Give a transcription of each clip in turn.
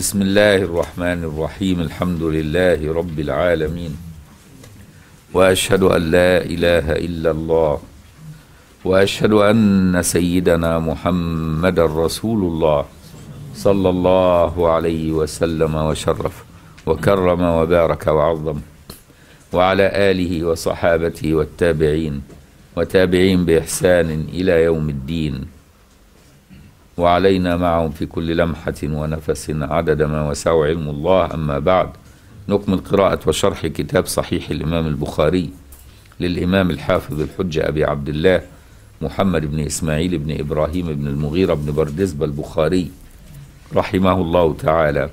بسم الله الرحمن الرحيم الحمد لله رب العالمين واشهد ان لا اله الا الله واشهد ان سيدنا محمدا رسول الله صلى الله عليه وسلم وشرف وكرم وبارك وعظم وعلى اله وصحابته والتابعين وتابعين باحسان الى يوم الدين وعلينا معهم في كل لمحة ونفس عدد ما وسعه علم الله أما بعد نكمل قراءة وشرح كتاب صحيح الإمام البخاري للإمام الحافظ الحجة أبي عبد الله محمد بن إسماعيل بن إبراهيم بن المغيرة بن بردزبة البخاري رحمه الله تعالى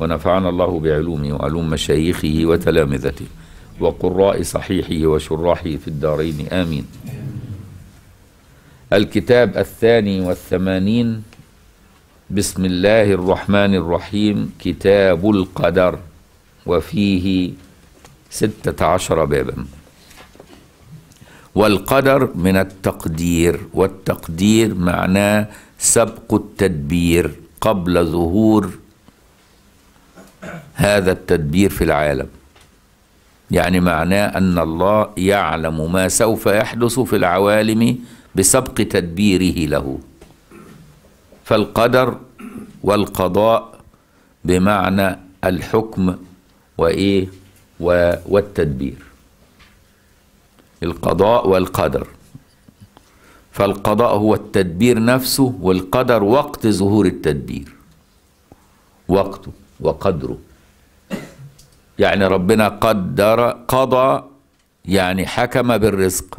ونفعنا الله بعلومه وعلوم مشايخه وتلامذته وقراء صحيحه وشراحه في الدارين آمين الكتاب الثاني والثمانين بسم الله الرحمن الرحيم كتاب القدر وفيه ستة عشر بابا والقدر من التقدير والتقدير معناه سبق التدبير قبل ظهور هذا التدبير في العالم يعني معناه أن الله يعلم ما سوف يحدث في العوالم بسبق تدبيره له فالقدر والقضاء بمعنى الحكم وايه والتدبير القضاء والقدر فالقضاء هو التدبير نفسه والقدر وقت ظهور التدبير وقته وقدره يعني ربنا قدر قضى يعني حكم بالرزق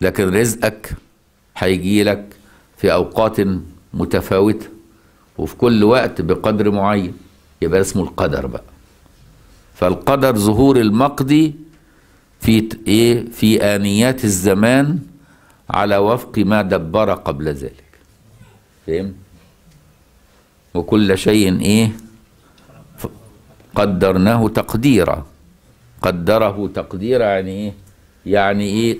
لكن رزقك هيجي لك في أوقات متفاوتة وفي كل وقت بقدر معين يبقى اسمه القدر بقى فالقدر ظهور المقضي في ايه في آنيات الزمان على وفق ما دبر قبل ذلك فهم وكل شيء ايه قدرناه تقديرا قدره تقديرا يعني ايه يعني ايه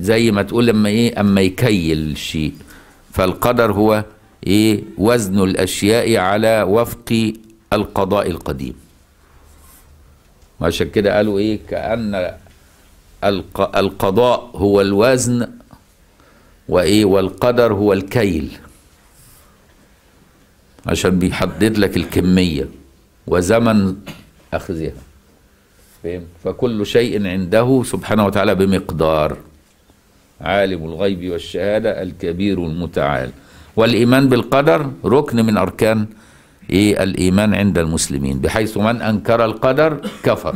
زي ما تقول لما ايه اما يكيل الشيء فالقدر هو ايه وزن الاشياء على وفق القضاء القديم وعشان كده قالوا ايه كأن القضاء هو الوزن وايه والقدر هو الكيل عشان بيحدد لك الكمية وزمن أخذها فكل شيء عنده سبحانه وتعالى بمقدار عالم الغيب والشهادة الكبير المتعال والإيمان بالقدر ركن من أركان إيه الإيمان عند المسلمين بحيث من أنكر القدر كفر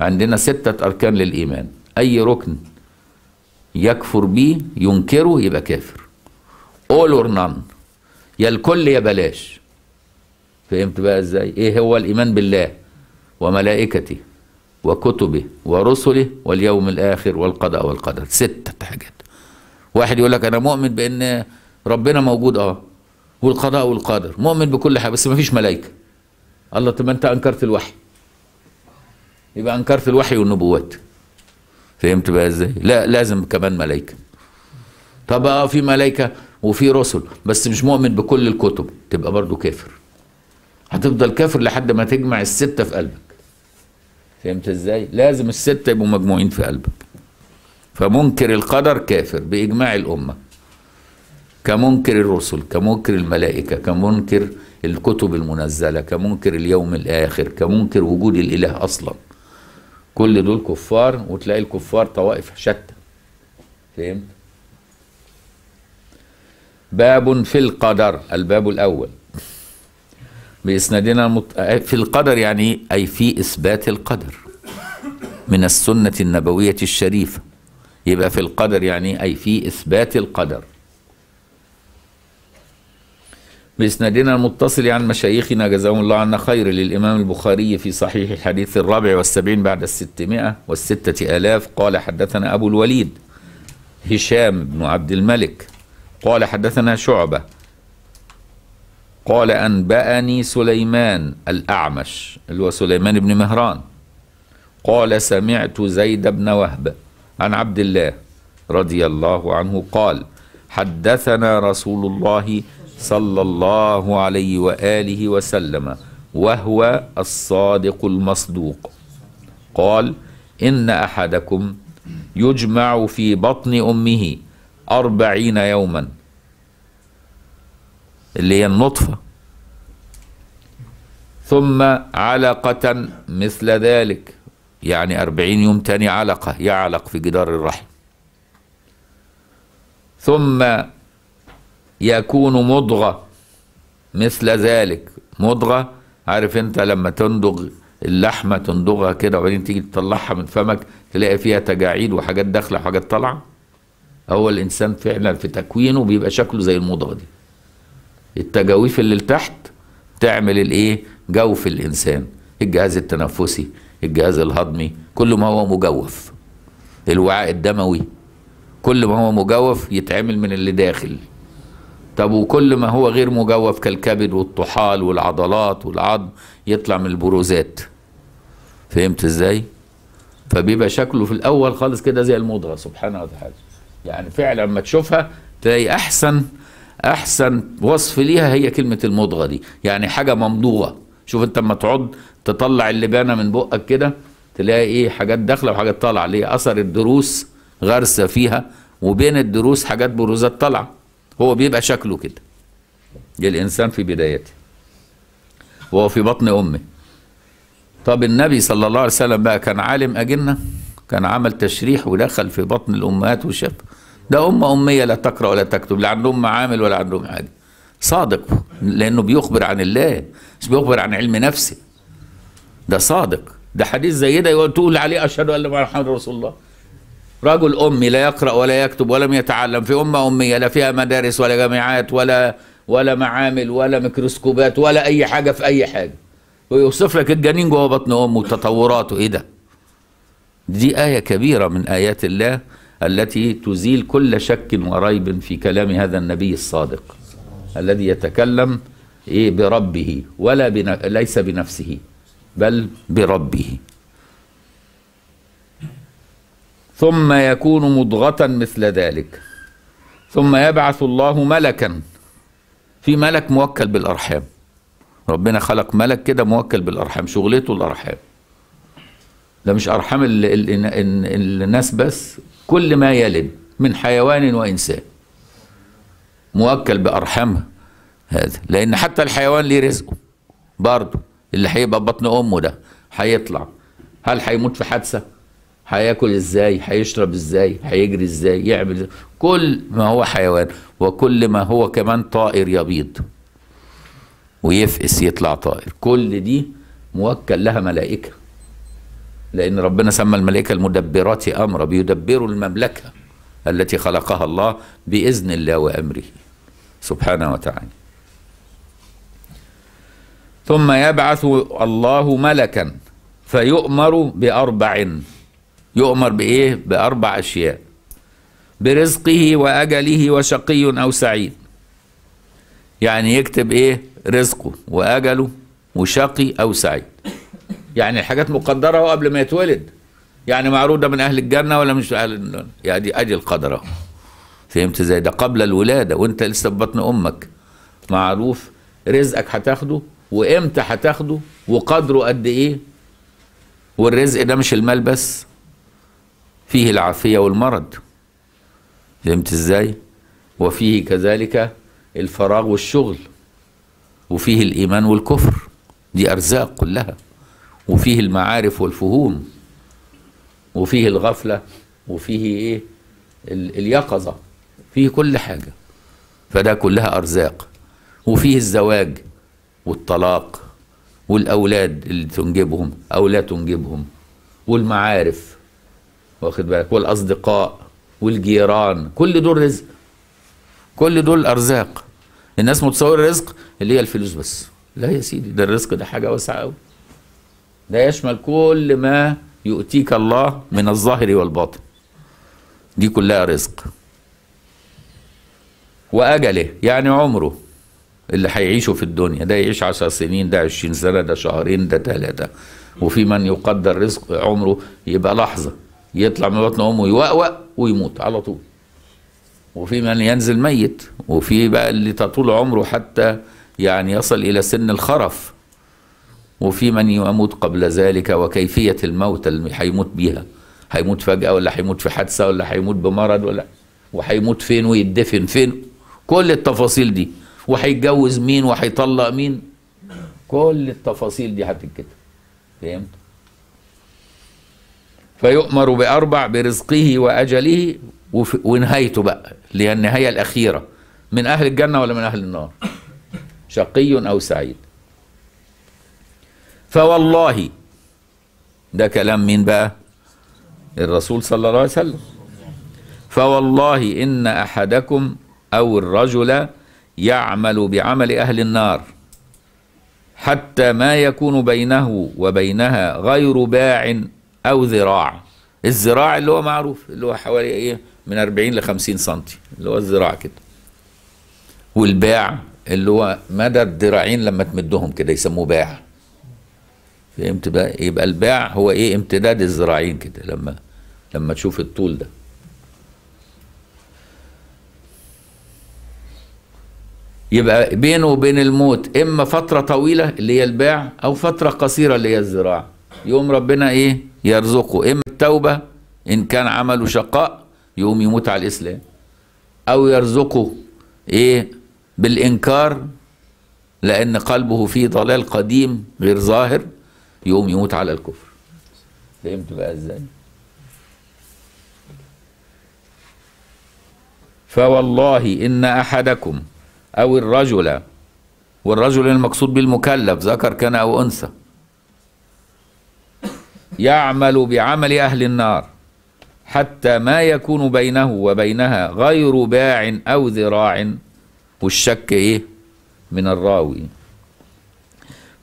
عندنا ستة أركان للإيمان أي ركن يكفر به ينكره يبقى كافر all or none يا الكل يا بلاش فهمت بقى ازاي ايه هو الإيمان بالله وملائكته وكتبه ورسله واليوم الآخر والقضاء والقدر ستة حاجات واحد يقول لك أنا مؤمن بأن ربنا موجود أه والقضاء والقدر مؤمن بكل حاجة بس ما فيش ملائكة الله طب ما أنت أنكرت الوحي يبقى أنكرت الوحي والنبوات فهمت بقى إزاي؟ لا لازم كمان ملائكة طب أه في ملائكة وفي رسل بس مش مؤمن بكل الكتب تبقى برضه كافر هتفضل كافر لحد ما تجمع الستة في قلبك فهمت ازاي؟ لازم الستة يبقوا مجموعين في قلبك فمنكر القدر كافر بإجماع الأمة كمنكر الرسل كمنكر الملائكة كمنكر الكتب المنزلة كمنكر اليوم الآخر كمنكر وجود الإله أصلا كل دول كفار وتلاقي الكفار طوائف شتى فهمت؟ باب في القدر الباب الأول بإسنادنا مت... في القدر يعني أي في إثبات القدر من السنة النبوية الشريفة يبقى في القدر يعني أي في إثبات القدر بإسنادنا المتصل عن مشايخنا جزاهم الله عنا خير للإمام البخاري في صحيح الحديث الرابع والسبعين بعد الستمائة والستة آلاف قال حدثنا أبو الوليد هشام بن عبد الملك قال حدثنا شعبة قال أنبأني سليمان الأعمش اللي هو سليمان بن مهران قال سمعت زيد بن وهب عن عبد الله رضي الله عنه قال حدثنا رسول الله صلى الله عليه وآله وسلم وهو الصادق المصدوق قال إن أحدكم يجمع في بطن أمه أربعين يوماً اللي هي النطفة ثم علقة مثل ذلك يعني أربعين يوم تاني علقة يعلق في جدار الرحم ثم يكون مضغة مثل ذلك مضغة عارف انت لما تندغ اللحمة تندغها كده وبعدين تيجي تطلعها من فمك تلاقي فيها تجاعيد وحاجات داخلة وحاجات طالعة هو الإنسان فعلا في تكوينه بيبقى شكله زي المضغة دي التجاويف اللي لتحت تعمل الايه جوف الانسان الجهاز التنفسي الجهاز الهضمي كل ما هو مجوف الوعاء الدموي كل ما هو مجوف يتعمل من اللي داخل طب وكل ما هو غير مجوف كالكبد والطحال والعضلات والعظم يطلع من البروزات فهمت ازاي فبيبقى شكله في الاول خالص كده زي المضغه سبحانه وتعالى يعني فعلا لما تشوفها تلاقي احسن احسن وصف ليها هي كلمه المضغه دي يعني حاجه ممضوغه شوف انت لما تقعد تطلع اللبانه من بقك كده تلاقي ايه حاجات داخله وحاجات طالعه ليه اثر الدروس غارسه فيها وبين الدروس حاجات بروزات طالعه هو بيبقى شكله كده دي الانسان في بدايته وهو في بطن امه طب النبي صلى الله عليه وسلم بقى كان عالم اجنه كان عمل تشريح ودخل في بطن الامهات وشاف ده أمة أمية لا تقرأ ولا تكتب لا عندهم معامل ولا عندهم حاجة صادق لأنه بيخبر عن الله مش بيخبر عن علم نفسه ده صادق ده حديث زي ده تقول عليه أشهد أن لا محمد رسول الله رجل أمي لا يقرأ ولا يكتب ولم يتعلم في أمة أمية لا فيها مدارس ولا جامعات ولا ولا معامل ولا ميكروسكوبات ولا أي حاجة في أي حاجة ويوصف لك الجنين جوه بطن أمه وتطوراته إيه ده دي آية كبيرة من آيات الله التي تزيل كل شك وريب في كلام هذا النبي الصادق الذي يتكلم إيه بربه ولا بن... ليس بنفسه بل بربه ثم يكون مضغة مثل ذلك ثم يبعث الله ملكا في ملك موكل بالأرحام ربنا خلق ملك كده موكل بالأرحام شغلته الأرحام ده مش أرحام الناس بس كل ما يلد من حيوان وإنسان مؤكل بأرحامها هذا لأن حتى الحيوان ليه رزقه برضه اللي هيبقى بطن أمه ده هيطلع هل هيموت في حادثة؟ هياكل ازاي هيشرب ازاي هيجري ازاي يعمل إزاي؟ كل ما هو حيوان وكل ما هو كمان طائر يبيض ويفقس يطلع طائر كل دي موكل لها ملائكه لأن ربنا سمى الملائكة المدبرات أمرا بيدبروا المملكة التي خلقها الله بإذن الله وأمره سبحانه وتعالى ثم يبعث الله ملكا فيؤمر بأربع يؤمر بإيه؟ بأربع أشياء برزقه وأجله وشقي أو سعيد يعني يكتب إيه؟ رزقه وأجله وشقي أو سعيد يعني الحاجات مقدره وقبل ما يتولد يعني معروضه من اهل الجنه ولا مش اهل الجنه يعني دي ادي القدر اهو فهمت ازاي ده قبل الولاده وانت لسه في بطن امك معروف رزقك هتاخده وامتى هتاخده وقدره قد ايه والرزق ده مش المال بس فيه العافيه والمرض فهمت ازاي وفيه كذلك الفراغ والشغل وفيه الايمان والكفر دي ارزاق كلها وفيه المعارف والفهوم وفيه الغفلة وفيه إيه اليقظة فيه كل حاجة فده كلها أرزاق وفيه الزواج والطلاق والأولاد اللي تنجبهم أو لا تنجبهم والمعارف واخد بالك والأصدقاء والجيران كل دول رزق كل دول أرزاق الناس متصوره الرزق اللي هي الفلوس بس لا يا سيدي ده الرزق ده حاجة واسعة قوي ده يشمل كل ما يؤتيك الله من الظاهر والباطن دي كلها رزق وأجله يعني عمره اللي هيعيشه في الدنيا ده يعيش عشر سنين ده عشرين سنة ده شهرين ده ثلاثة وفي من يقدر رزق عمره يبقى لحظة يطلع من بطن أمه يوأوأ ويموت على طول وفي من ينزل ميت وفي بقى اللي تطول عمره حتى يعني يصل إلى سن الخرف وفي من يموت قبل ذلك وكيفية الموت اللي هيموت بيها هيموت فجأة ولا هيموت في حادثة ولا هيموت بمرض ولا وهيموت فين ويدفن فين كل التفاصيل دي وهيتجوز مين وهيطلق مين كل التفاصيل دي هتتكتب فهمت فيؤمر بأربع برزقه وأجله ونهايته بقى اللي هي النهاية الأخيرة من أهل الجنة ولا من أهل النار شقي أو سعيد فوالله ده كلام مين بقى الرسول صلى الله عليه وسلم فوالله إن أحدكم أو الرجل يعمل بعمل أهل النار حتى ما يكون بينه وبينها غير باع أو ذراع الذراع اللي هو معروف اللي هو حوالي إيه من 40 ل 50 سنتي اللي هو الذراع كده والباع اللي هو مدى الذراعين لما تمدهم كده يسموه باع فهمت بقى يبقى الباع هو ايه امتداد الذراعين كده لما لما تشوف الطول ده يبقى بينه وبين الموت اما فتره طويله اللي هي الباع او فتره قصيره اللي هي الزراعه يقوم ربنا ايه يرزقه اما التوبه ان كان عمله شقاء يقوم يموت على الاسلام او يرزقه ايه بالانكار لان قلبه في ضلال قديم غير ظاهر يقوم يموت على الكفر فهمت بقى ازاي فوالله ان احدكم او الرجل والرجل المقصود بالمكلف ذكر كان او انثى يعمل بعمل اهل النار حتى ما يكون بينه وبينها غير باع او ذراع والشك ايه من الراوي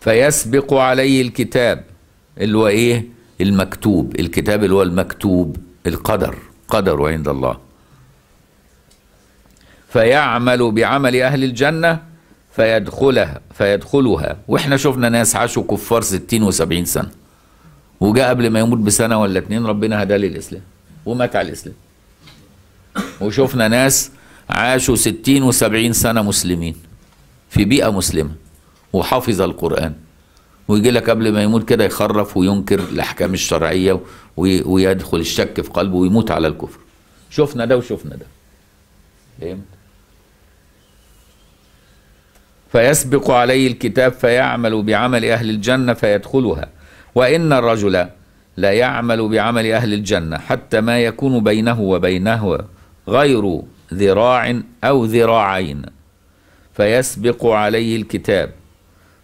فيسبق عليه الكتاب اللي هو ايه المكتوب الكتاب اللي هو المكتوب القدر قدر عند الله فيعمل بعمل اهل الجنه فيدخلها فيدخلها واحنا شفنا ناس عاشوا كفار 60 و70 سنه وجاء قبل ما يموت بسنه ولا اتنين ربنا هداه للاسلام ومات على الاسلام وشفنا ناس عاشوا 60 و70 سنه مسلمين في بيئه مسلمه وحافظ القرآن ويجي لك قبل ما يموت كده يخرف وينكر الأحكام الشرعية ويدخل الشك في قلبه ويموت على الكفر شفنا ده وشفنا ده فهمت فيسبق عليه الكتاب فيعمل بعمل أهل الجنة فيدخلها وإن الرجل لا يعمل بعمل أهل الجنة حتى ما يكون بينه وبينه غير ذراع أو ذراعين فيسبق عليه الكتاب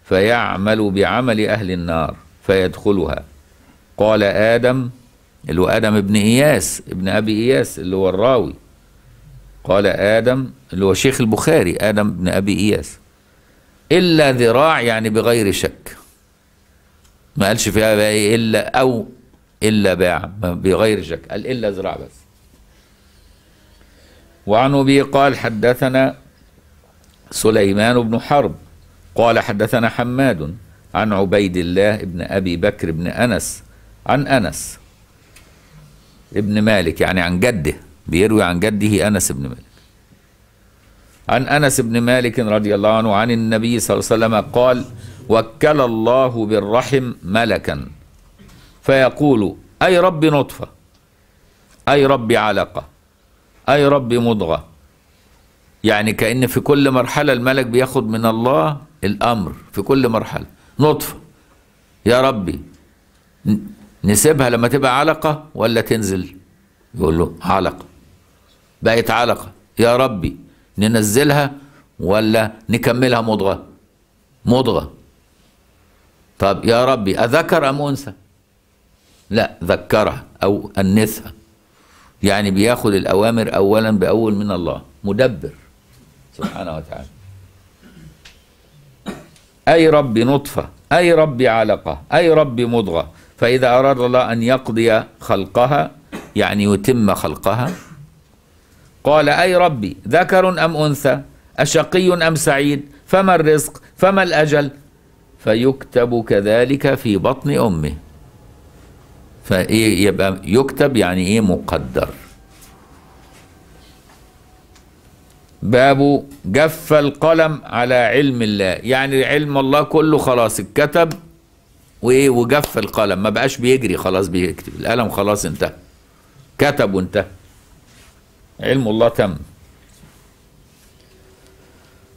فيعمل بعمل أهل النار فيدخلها قال آدم اللي هو آدم ابن إياس ابن أبي إياس اللي هو الراوي قال آدم اللي هو شيخ البخاري آدم ابن أبي إياس إلا ذراع يعني بغير شك ما قالش فيها بقى إيه إلا أو إلا باع بغير شك قال إلا ذراع بس وعن أبي قال حدثنا سليمان بن حرب قال حدثنا حماد عن عبيد الله بن أبي بكر بن أنس عن أنس ابن مالك يعني عن جده بيروي عن جده أنس بن مالك عن أنس بن مالك رضي الله عنه عن النبي صلى الله عليه وسلم قال وكل الله بالرحم ملكا فيقول أي رب نطفة أي رب علقة أي رب مضغة يعني كأن في كل مرحلة الملك بياخد من الله الأمر في كل مرحلة نطفة يا ربي نسيبها لما تبقى علقة ولا تنزل يقول له علقة بقت علقة يا ربي ننزلها ولا نكملها مضغة مضغة طب يا ربي أذكر أم أنثى لا ذكرها أو أنثها يعني بياخد الأوامر أولا بأول من الله مدبر سبحانه وتعالى أي رب نطفة أي رب علقة أي رب مضغة فإذا أراد الله أن يقضي خلقها يعني يتم خلقها قال أي ربي ذكر أم أنثى أشقي أم سعيد فما الرزق فما الأجل فيكتب كذلك في بطن أمه فإيه يبقى يكتب يعني إيه مقدر بابه جف القلم على علم الله يعني علم الله كله خلاص اتكتب وايه وجف القلم ما بقاش بيجري خلاص بيكتب القلم خلاص انتهى كتب وانتهى علم الله تم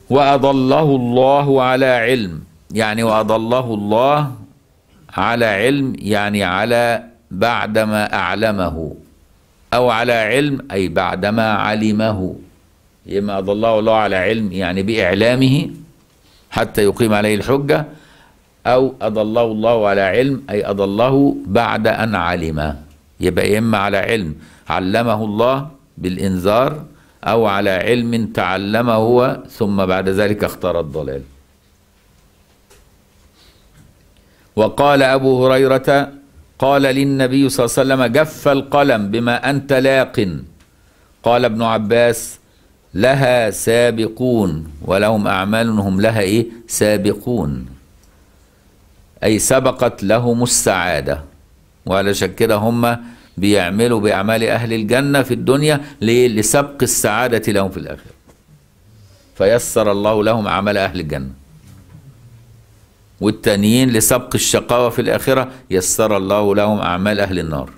واضله الله على علم يعني واضله الله على علم يعني على بعدما اعلمه او على علم اي بعدما علمه يما أضله الله على علم يعني بإعلامه حتى يقيم عليه الحجة أو أضله الله على علم أي أضله بعد أن علم يبقى إما على علم علمه الله بالإنذار أو على علم تعلمه هو ثم بعد ذلك اختار الضلال وقال أبو هريرة قال للنبي صلى الله عليه وسلم جف القلم بما أنت لاق قال ابن عباس لها سابقون ولهم أعمال هم لها إيه سابقون أي سبقت لهم السعادة وعلشان كده هم بيعملوا بأعمال أهل الجنة في الدنيا لسبق السعادة لهم في الآخرة فيسر الله لهم عمل أهل الجنة والتانيين لسبق الشقاوة في الآخرة يسر الله لهم أعمال أهل النار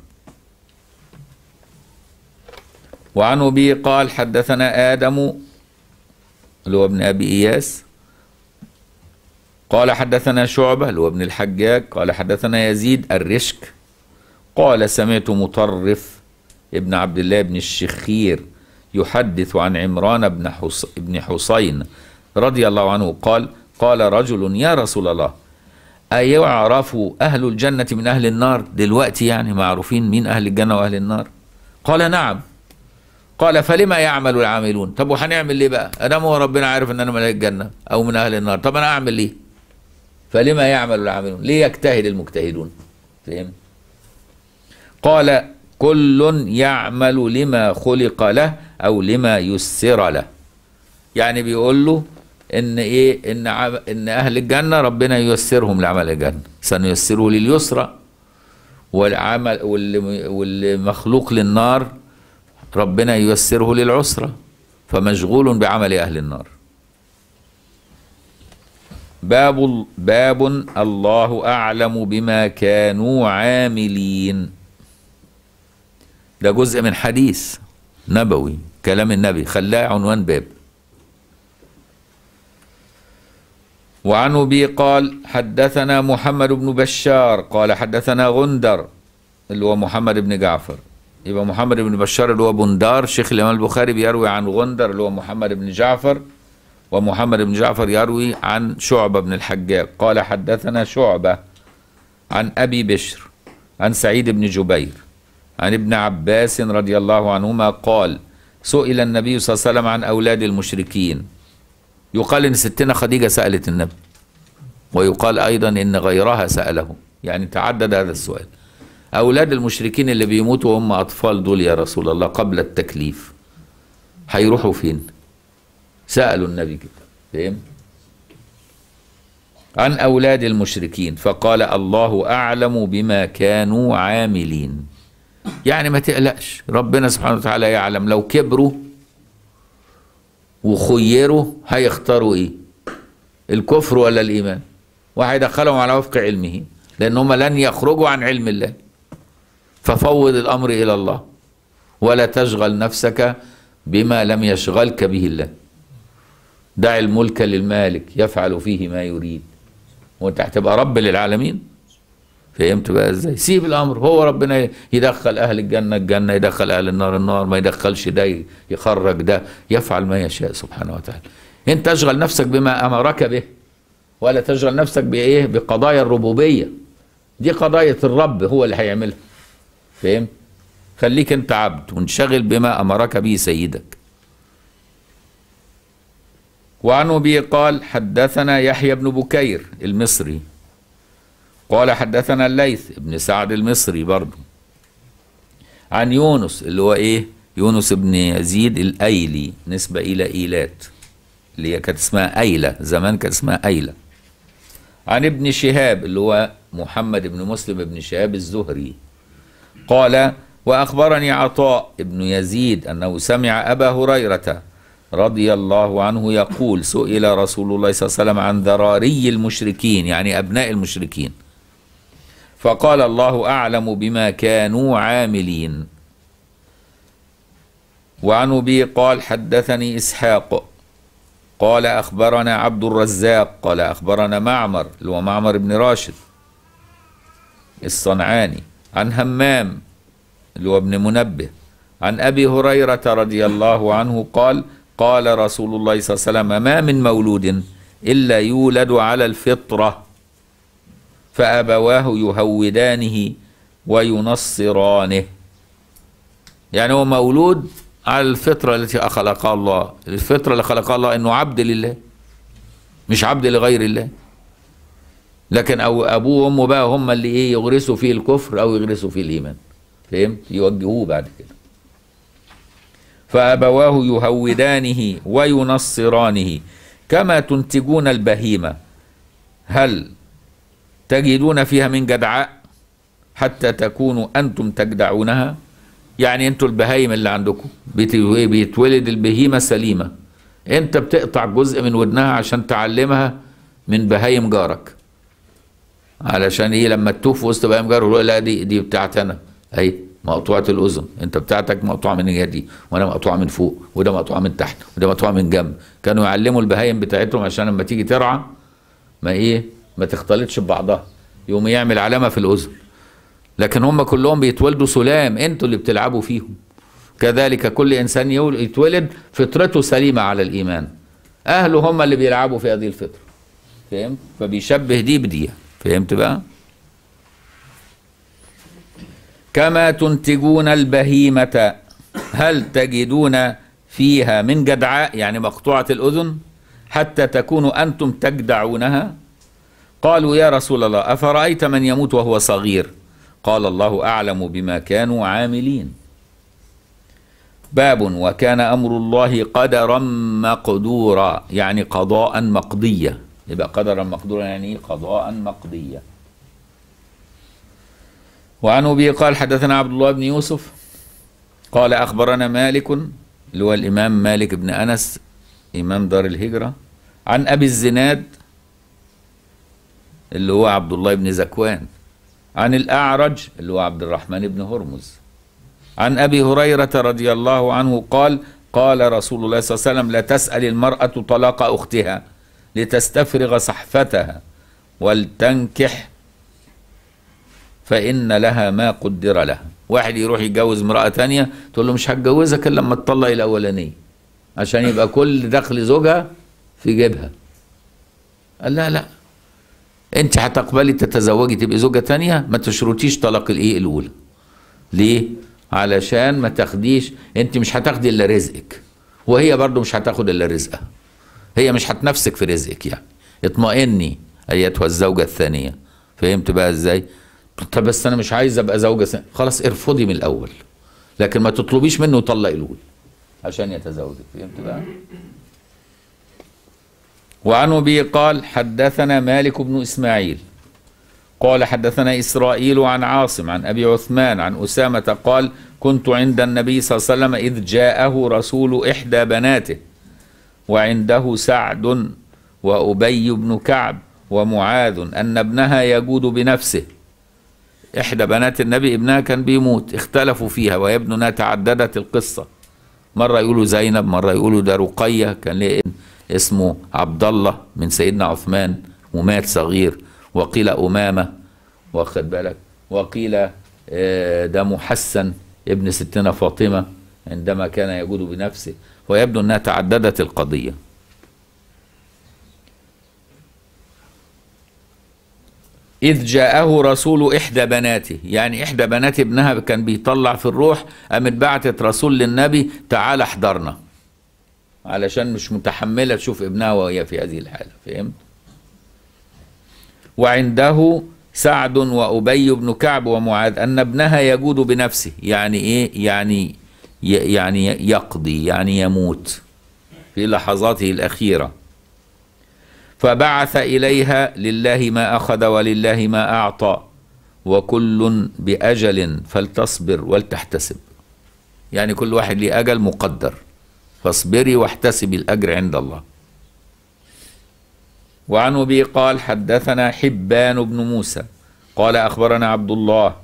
وعن أبي قال حدثنا آدم اللي هو ابن أبي إياس قال حدثنا شعبة اللي هو ابن الحجاج قال حدثنا يزيد الرشك قال سمعت مطرف ابن عبد الله بن الشخير يحدث عن عمران بن حص... بن حسين رضي الله عنه قال قال رجل يا رسول الله أيعرف أهل الجنة من أهل النار دلوقتي يعني معروفين مين أهل الجنة وأهل النار قال نعم قال فلما يعمل العاملون طب وهنعمل ليه بقى انا هو ربنا عارف ان انا من اهل الجنه او من اهل النار طب انا اعمل ليه فلما يعمل العاملون ليه يجتهد المجتهدون فهم قال كل يعمل لما خلق له او لما يسر له يعني بيقول له ان ايه ان ان اهل الجنه ربنا ييسرهم لعمل الجنه سنيسره لليسرى والعمل واللي مخلوق للنار ربنا ييسره للعسرة فمشغول بعمل أهل النار باب باب الله أعلم بما كانوا عاملين ده جزء من حديث نبوي كلام النبي خلاه عنوان باب وعن أبي قال حدثنا محمد بن بشار قال حدثنا غندر اللي هو محمد بن جعفر يبقى محمد بن بشار اللي هو بندار شيخ الامام البخاري بيروي عن غندر اللي هو محمد بن جعفر ومحمد بن جعفر يروي عن شعبة بن الحجاج قال حدثنا شعبة عن أبي بشر عن سعيد بن جبير عن ابن عباس رضي الله عنهما قال سئل النبي صلى الله عليه وسلم عن أولاد المشركين يقال إن ستنا خديجة سألت النبي ويقال أيضا إن غيرها سأله يعني تعدد هذا السؤال أولاد المشركين اللي بيموتوا هم أطفال دول يا رسول الله قبل التكليف هيروحوا فين سألوا النبي كده فهم عن أولاد المشركين فقال الله أعلم بما كانوا عاملين يعني ما تقلقش ربنا سبحانه وتعالى يعلم لو كبروا وخيروا هيختاروا ايه الكفر ولا الايمان وهيدخلهم على وفق علمه لان هم لن يخرجوا عن علم الله ففوض الأمر إلى الله ولا تشغل نفسك بما لم يشغلك به الله دع الملك للمالك يفعل فيه ما يريد وانت هتبقى رب للعالمين فهمت بقى ازاي سيب الامر هو ربنا يدخل اهل الجنه الجنه يدخل اهل النار النار ما يدخلش ده يخرج ده يفعل ما يشاء سبحانه وتعالى انت اشغل نفسك بما امرك به ولا تشغل نفسك بايه بقضايا الربوبيه دي قضايا الرب هو اللي هيعملها فاهم خليك انت عبد وانشغل بما امرك به سيدك وعن أبي قال حدثنا يحيى بن بكير المصري قال حدثنا الليث بن سعد المصري برضه عن يونس اللي هو ايه يونس بن يزيد الايلي نسبة الى ايلات اللي هي كانت اسمها ايلة زمان كانت اسمها ايلة عن ابن شهاب اللي هو محمد بن مسلم بن شهاب الزهري قال وأخبرني عطاء بن يزيد أنه سمع أبا هريرة رضي الله عنه يقول سئل رسول الله صلى الله عليه وسلم عن ذراري المشركين يعني أبناء المشركين فقال الله أعلم بما كانوا عاملين وعن أبي قال حدثني إسحاق قال أخبرنا عبد الرزاق قال أخبرنا معمر اللي هو معمر بن راشد الصنعاني عن همام اللي هو ابن منبه عن أبي هريرة رضي الله عنه قال قال رسول الله صلى الله عليه وسلم ما من مولود إلا يولد على الفطرة فأبواه يهودانه وينصرانه يعني هو مولود على الفطرة التي خلقها الله الفطرة اللي خلقها الله إنه عبد لله مش عبد لغير الله لكن أو أبوه وأمه بقى هم اللي إيه يغرسوا فيه الكفر أو يغرسوا فيه الإيمان فهمت يوجهوه بعد كده فأبواه يهودانه وينصرانه كما تنتجون البهيمة هل تجدون فيها من جدعاء حتى تكونوا أنتم تجدعونها يعني أنتوا البهايم اللي عندكم بيتولد البهيمة سليمة أنت بتقطع جزء من ودنها عشان تعلمها من بهايم جارك علشان ايه لما تتوه في وسط بقى جاره لا دي دي بتاعتي انا اهي مقطوعه الاذن انت بتاعتك مقطوعه من دي، وانا مقطوعه من فوق وده مقطوعه من تحت وده مقطوعه من جنب كانوا يعلموا البهايم بتاعتهم عشان لما تيجي ترعى ما ايه ما تختلطش ببعضها يقوم يعمل علامه في الاذن لكن هم كلهم بيتولدوا سلام انتوا اللي بتلعبوا فيهم كذلك كل انسان يتولد فطرته سليمه على الايمان اهله هم اللي بيلعبوا في هذه الفطره فاهم فبيشبه دي بدي فهمت بقى كما تنتجون البهيمة هل تجدون فيها من جدعاء يعني مقطوعة الأذن حتى تكونوا أنتم تجدعونها قالوا يا رسول الله أفرأيت من يموت وهو صغير قال الله أعلم بما كانوا عاملين باب وكان أمر الله قدرا مقدورا يعني قضاء مقضية يبقى قدرا مقدورا يعني قضاء مقضيا وعن ابي قال حدثنا عبد الله بن يوسف قال أخبرنا مالك اللي هو الإمام مالك بن أنس إمام دار الهجرة عن أبي الزناد اللي هو عبد الله بن زكوان عن الأعرج اللي هو عبد الرحمن بن هرمز عن أبي هريرة رضي الله عنه قال قال رسول الله صلى الله عليه وسلم لا تسأل المرأة طلاق أختها لتستفرغ صحفتها ولتنكح فإن لها ما قدر لها واحد يروح يتجوز امرأة تانية تقول له مش هتجوزك إلا لما تطلق الأولانية عشان يبقى كل دخل زوجها في جيبها قال لا لا انت هتقبلي تتزوجي تبقي زوجة تانية ما تشرطيش طلاق الايه الاولى ليه علشان ما تاخديش انت مش هتاخدي الا رزقك وهي برضو مش هتاخد الا رزقها هي مش هتنفسك في رزقك يعني اطمئني ايتها الزوجه الثانيه فهمت بقى ازاي طب بس انا مش عايز ابقى زوجه ثانيه خلاص ارفضي من الاول لكن ما تطلبيش منه يطلق الاول عشان يتزوجك فهمت بقى وعن ابي قال حدثنا مالك بن اسماعيل قال حدثنا اسرائيل عن عاصم عن ابي عثمان عن اسامه قال كنت عند النبي صلى الله عليه وسلم اذ جاءه رسول احدى بناته وعنده سعد وأبي بن كعب ومعاذ أن ابنها يجود بنفسه إحدى بنات النبي ابنها كان بيموت اختلفوا فيها ويبدو أنها تعددت القصة مرة يقولوا زينب مرة يقولوا ده رقية كان ليه اسمه عبد الله من سيدنا عثمان ومات صغير وقيل أمامة واخد بالك وقيل آه، ده محسن ابن ستنا فاطمة عندما كان يجود بنفسه ويبدو أنها تعددت القضية إذ جاءه رسول إحدى بناته يعني إحدى بنات ابنها كان بيطلع في الروح قامت بعتت رسول للنبي تعال احضرنا علشان مش متحملة تشوف ابنها وهي في هذه الحالة فهمت وعنده سعد وأبي بن كعب ومعاذ أن ابنها يجود بنفسه يعني إيه يعني يعني يقضي يعني يموت في لحظاته الأخيرة فبعث إليها لله ما أخذ ولله ما أعطى وكل بأجل فلتصبر ولتحتسب يعني كل واحد ليه أجل مقدر فاصبري واحتسبي الأجر عند الله وعن أبي قال حدثنا حبان بن موسى قال أخبرنا عبد الله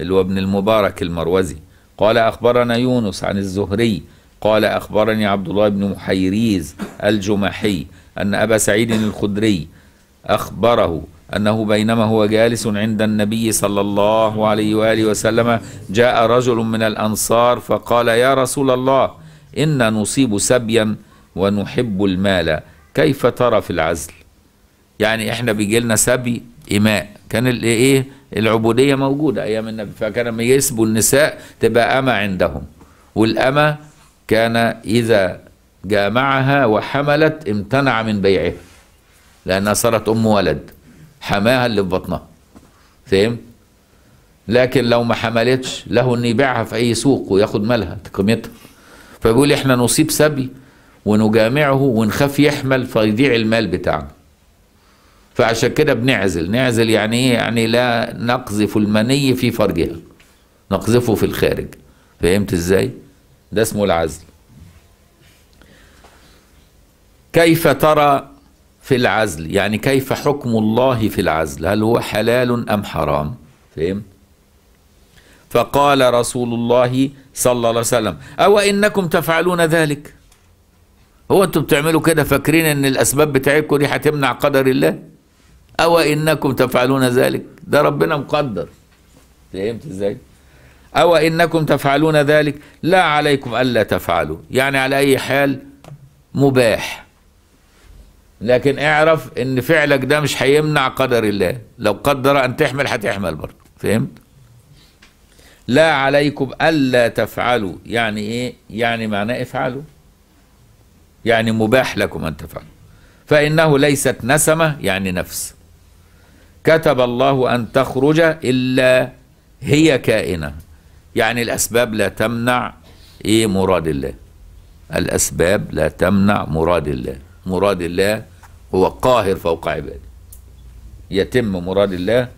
اللي هو ابن المبارك المروزي قال أخبرنا يونس عن الزهري قال أخبرني عبد الله بن محيريز الجمحي أن أبا سعيد الخدري أخبره أنه بينما هو جالس عند النبي صلى الله عليه وآله وسلم جاء رجل من الأنصار فقال يا رسول الله إنا نصيب سبيا ونحب المال كيف ترى في العزل يعني إحنا بيجي لنا سبي إماء كان الإيه العبودية موجودة أيام النبي فكان لما يسبوا النساء تبقى أما عندهم والأما كان إذا جامعها وحملت امتنع من بيعها لأنها صارت أم ولد حماها اللي في بطنها فهم؟ لكن لو ما حملتش له أن يبيعها في أي سوق وياخد مالها قيمتها فبيقول إحنا نصيب سبي ونجامعه ونخاف يحمل فيضيع المال بتاعنا فعشان كده بنعزل نعزل يعني ايه يعني لا نقذف المني في فرجها نقذفه في الخارج فهمت ازاي ده اسمه العزل كيف ترى في العزل يعني كيف حكم الله في العزل هل هو حلال أم حرام فهم فقال رسول الله صلى الله عليه وسلم أو إنكم تفعلون ذلك هو أنتم بتعملوا كده فاكرين أن الأسباب بتاعتكم دي هتمنع قدر الله أو إنكم تفعلون ذلك ده ربنا مقدر فهمت إزاي؟ أو إنكم تفعلون ذلك لا عليكم ألا تفعلوا يعني على أي حال مباح لكن اعرف إن فعلك ده مش هيمنع قدر الله لو قدر أن تحمل هتحمل برضه فهمت؟ لا عليكم ألا تفعلوا يعني إيه؟ يعني معناه افعلوا يعني مباح لكم أن تفعلوا فإنه ليست نسمة يعني نفس كتب الله أن تخرج إلا هي كائنة يعني الأسباب لا تمنع إيه مراد الله الأسباب لا تمنع مراد الله مراد الله هو قاهر فوق عباده يتم مراد الله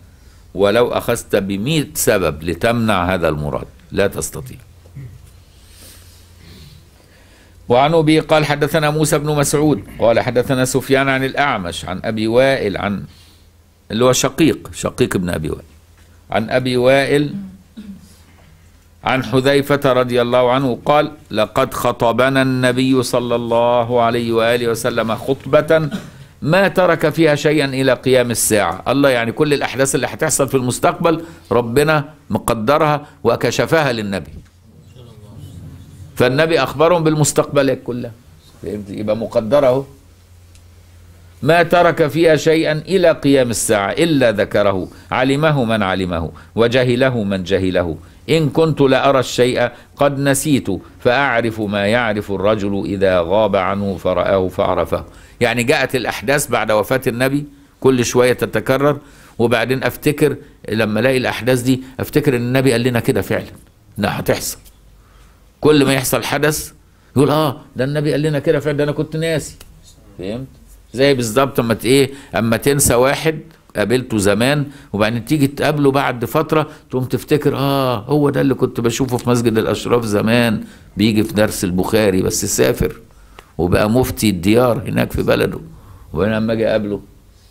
ولو أخذت بمئة سبب لتمنع هذا المراد لا تستطيع وعن أبي قال حدثنا موسى بن مسعود قال حدثنا سفيان عن الأعمش عن أبي وائل عن اللي هو شقيق شقيق ابن أبي وائل عن أبي وائل عن حذيفة رضي الله عنه قال لقد خطبنا النبي صلى الله عليه وآله وسلم خطبة ما ترك فيها شيئا إلى قيام الساعة الله يعني كل الأحداث اللي هتحصل في المستقبل ربنا مقدرها وكشفها للنبي فالنبي أخبرهم بالمستقبلات كلها يبقى مقدره ما ترك فيها شيئا إلى قيام الساعة إلا ذكره علمه من علمه وجهله من جهله إن كنت لأرى الشيء قد نسيت فأعرف ما يعرف الرجل إذا غاب عنه فرآه فعرفه يعني جاءت الأحداث بعد وفاة النبي كل شوية تتكرر وبعدين أفتكر لما ألاقي الأحداث دي أفتكر إن النبي قال لنا كده فعلا إنها هتحصل كل ما يحصل حدث يقول آه ده النبي قال لنا كده فعلا ده أنا كنت ناسي فهمت زي بالظبط اما ايه اما تنسى واحد قابلته زمان وبعدين تيجي تقابله بعد فتره تقوم تفتكر اه هو ده اللي كنت بشوفه في مسجد الاشراف زمان بيجي في درس البخاري بس سافر وبقى مفتي الديار هناك في بلده وانا اما اجي اقابله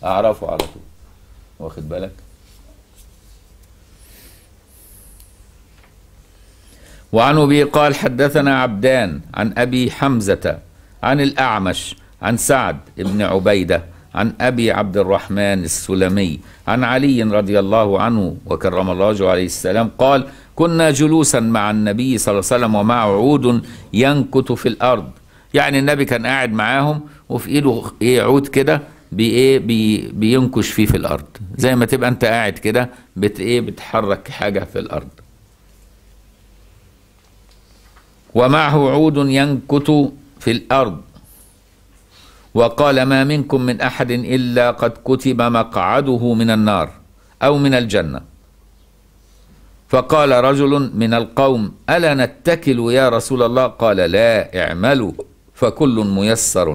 اعرفه على طول واخد بالك وعن ابي قال حدثنا عبدان عن ابي حمزه عن الاعمش عن سعد بن عبيدة عن أبي عبد الرحمن السلمي عن علي رضي الله عنه وكرم الله عليه السلام قال كنا جلوسا مع النبي صلى الله عليه وسلم ومعه عود ينكت في الأرض يعني النبي كان قاعد معاهم وفي ايده ايه عود كده بايه بي بينكش فيه في الارض زي ما تبقى انت قاعد كده بت ايه بتحرك حاجه في الارض ومعه عود ينكت في الارض وقال ما منكم من احد الا قد كتب مقعده من النار او من الجنه فقال رجل من القوم الا نتكل يا رسول الله قال لا اعملوا فكل ميسر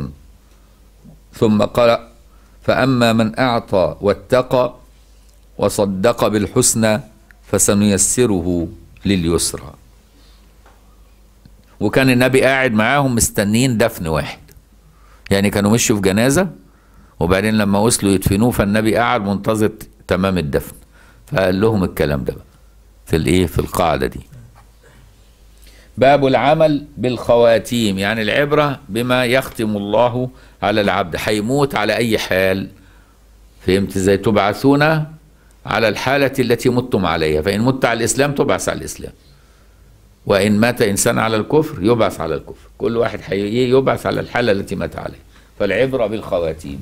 ثم قال فاما من اعطى واتقى وصدق بالحسنى فسنيسره لليسرى وكان النبي قاعد معاهم مستنين دفن واحد يعني كانوا مشوا في جنازة وبعدين لما وصلوا يدفنوه فالنبي قعد منتظر تمام الدفن فقال لهم الكلام ده بقى في الايه في القاعدة دي باب العمل بالخواتيم يعني العبرة بما يختم الله على العبد هيموت على أي حال فهمت ازاي تبعثون على الحالة التي متم عليها فإن مت على الإسلام تبعث على الإسلام وإن مات إنسان على الكفر يبعث على الكفر كل واحد حي يبعث على الحالة التي مات عليها فالعبرة بالخواتيم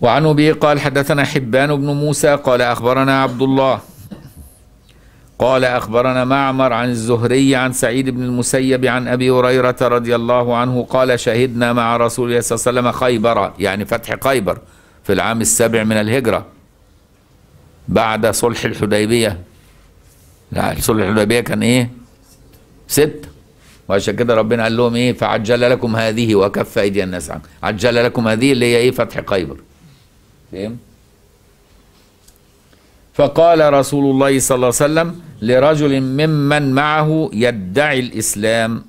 وعن أبي قال حدثنا حبان بن موسى قال أخبرنا عبد الله قال أخبرنا معمر عن الزهري عن سعيد بن المسيب عن أبي هريرة رضي الله عنه قال شهدنا مع رسول الله صلى الله عليه وسلم خيبر يعني فتح خيبر في العام السابع من الهجرة بعد صلح الحديبية صلح الحديبيه كان ايه؟ ستة وعشان كده ربنا قال لهم ايه فعجل لكم هذه وكف ايدي الناس عنكم عجل لكم هذه اللي هي ايه فتح خيبر فهم فقال رسول الله صلى الله عليه وسلم لرجل ممن معه يدعي الاسلام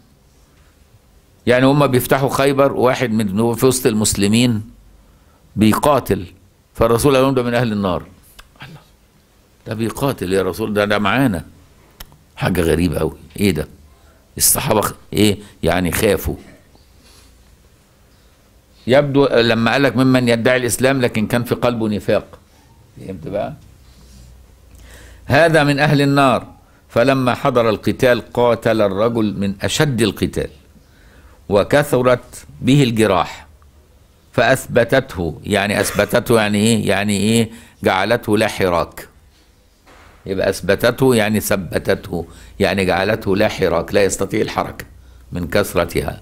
يعني هم بيفتحوا خيبر واحد من في وسط المسلمين بيقاتل فالرسول قال لهم ده من اهل النار ده بيقاتل يا رسول ده ده معانا حاجة غريبة أوي إيه ده الصحابة إيه يعني خافوا يبدو لما قال لك ممن يدعي الإسلام لكن كان في قلبه نفاق فهمت بقى هذا من أهل النار فلما حضر القتال قاتل الرجل من أشد القتال وكثرت به الجراح فأثبتته يعني أثبتته يعني إيه يعني إيه جعلته لا حراك يبقى أثبتته يعني ثبتته يعني جعلته لا حراك لا يستطيع الحركة من كثرتها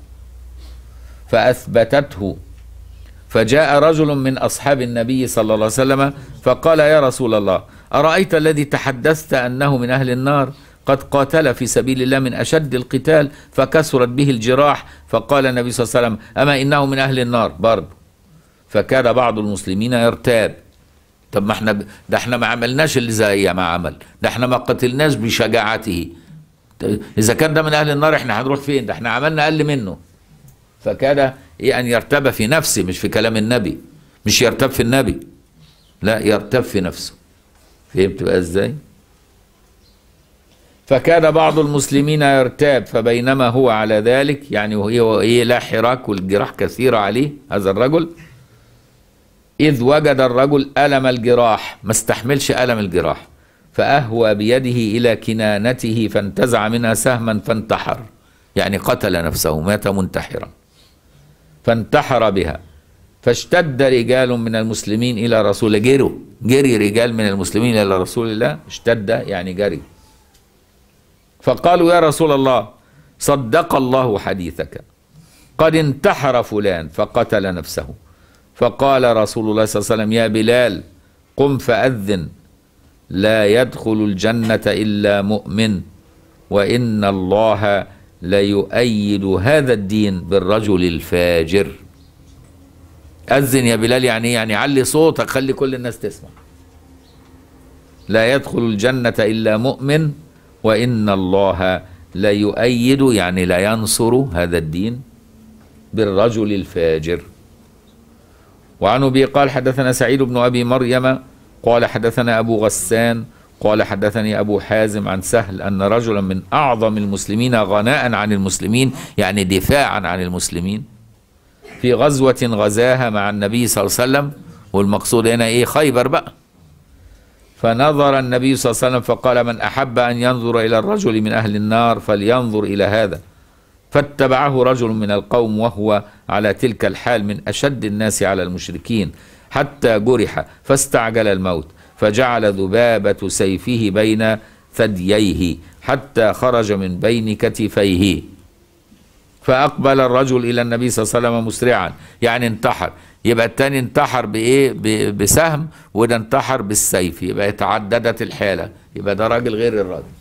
فأثبتته فجاء رجل من أصحاب النبي صلى الله عليه وسلم فقال يا رسول الله أرأيت الذي تحدثت أنه من أهل النار قد قاتل في سبيل الله من أشد القتال فكسرت به الجراح فقال النبي صلى الله عليه وسلم أما إنه من أهل النار برضه فكاد بعض المسلمين يرتاب طب ما احنا ده احنا ما عملناش اللي زي ما عمل ده احنا ما قتلناش بشجاعته اذا كان ده من اهل النار احنا هنروح فين ده احنا عملنا اقل منه فكان ايه يعني ان يرتب في نفسه مش في كلام النبي مش يرتاب في النبي لا يرتاب في نفسه فهمت بقى ازاي فكان بعض المسلمين يرتاب فبينما هو على ذلك يعني وهي إيه،, ايه لا حراك والجراح كثيره عليه هذا الرجل إذ وجد الرجل ألم الجراح ما استحملش ألم الجراح فأهوى بيده إلى كنانته فانتزع منها سهما فانتحر يعني قتل نفسه مات منتحرا فانتحر بها فاشتد رجال من المسلمين إلى رسول جروا جري رجال من المسلمين إلى رسول الله اشتد يعني جري فقالوا يا رسول الله صدق الله حديثك قد انتحر فلان فقتل نفسه فقال رسول الله صلى الله عليه وسلم يا بلال قم فأذن لا يدخل الجنة إلا مؤمن وإن الله ليؤيد هذا الدين بالرجل الفاجر أذن يا بلال يعني يعني علي صوتك خلي كل الناس تسمع لا يدخل الجنة إلا مؤمن وإن الله لا يؤيد يعني لا ينصر هذا الدين بالرجل الفاجر وعن أبي قال حدثنا سعيد بن أبي مريم قال حدثنا أبو غسان قال حدثني أبو حازم عن سهل أن رجلا من أعظم المسلمين غناء عن المسلمين يعني دفاعا عن المسلمين في غزوة غزاها مع النبي صلى الله عليه وسلم والمقصود هنا إيه خيبر بقى فنظر النبي صلى الله عليه وسلم فقال من أحب أن ينظر إلى الرجل من أهل النار فلينظر إلى هذا فاتبعه رجل من القوم وهو على تلك الحال من أشد الناس على المشركين حتى جرح فاستعجل الموت فجعل ذبابة سيفه بين ثدييه حتى خرج من بين كتفيه فأقبل الرجل إلى النبي صلى الله عليه وسلم مسرعا يعني انتحر يبقى التاني انتحر بإيه بسهم وده انتحر بالسيف يبقى تعددت الحالة يبقى ده راجل غير الراجل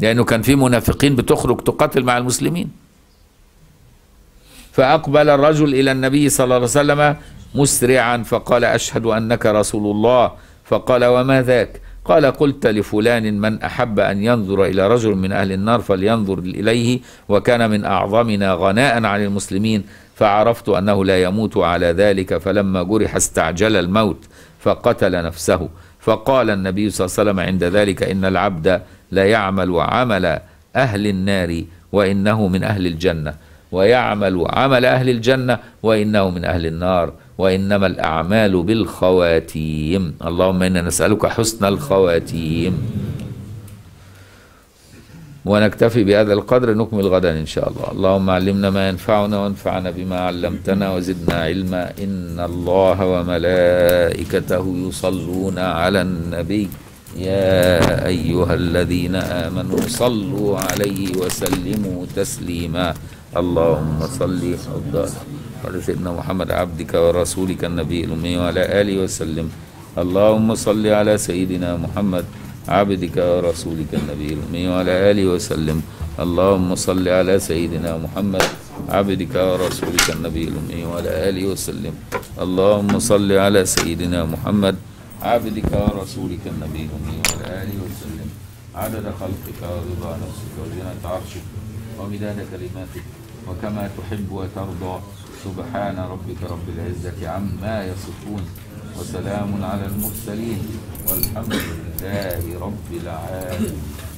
لأنه كان في منافقين بتخرج تقاتل مع المسلمين فأقبل الرجل إلى النبي صلى الله عليه وسلم مسرعا فقال أشهد أنك رسول الله فقال وما ذاك قال قلت لفلان من أحب أن ينظر إلى رجل من أهل النار فلينظر إليه وكان من أعظمنا غناء عن المسلمين فعرفت أنه لا يموت على ذلك فلما جرح استعجل الموت فقتل نفسه فقال النبي صلى الله عليه وسلم عند ذلك إن العبد لا يعمل عمل أهل النار وإنه من أهل الجنة ويعمل عمل أهل الجنة وإنه من أهل النار وإنما الأعمال بالخواتيم اللهم إنا نسألك حسن الخواتيم ونكتفي بهذا القدر نكمل غدا إن شاء الله اللهم علمنا ما ينفعنا وانفعنا بما علمتنا وزدنا علما إن الله وملائكته يصلون على النبي يا أيها الذين آمنوا صلوا عليه وسلموا تسليما اللهم صل وبارك على سيدنا محمد عبدك ورسولك النبي الأمي وعلى آله وسلم اللهم صل على سيدنا محمد عبدك ورسولك النبي الأمي وعلى آله وسلم اللهم صل على سيدنا محمد عبدك ورسولك النبي الأمي وعلى آله وسلم اللهم صل على سيدنا محمد عبدك ورسولك النبي وعلى آله وسلم عدد خلقك ورضا نفسك وزنة عرشك ومداد كلماتك وكما تحب وترضى سبحان ربك رب العزة عما يصفون وسلام على المرسلين والحمد لله رب العالمين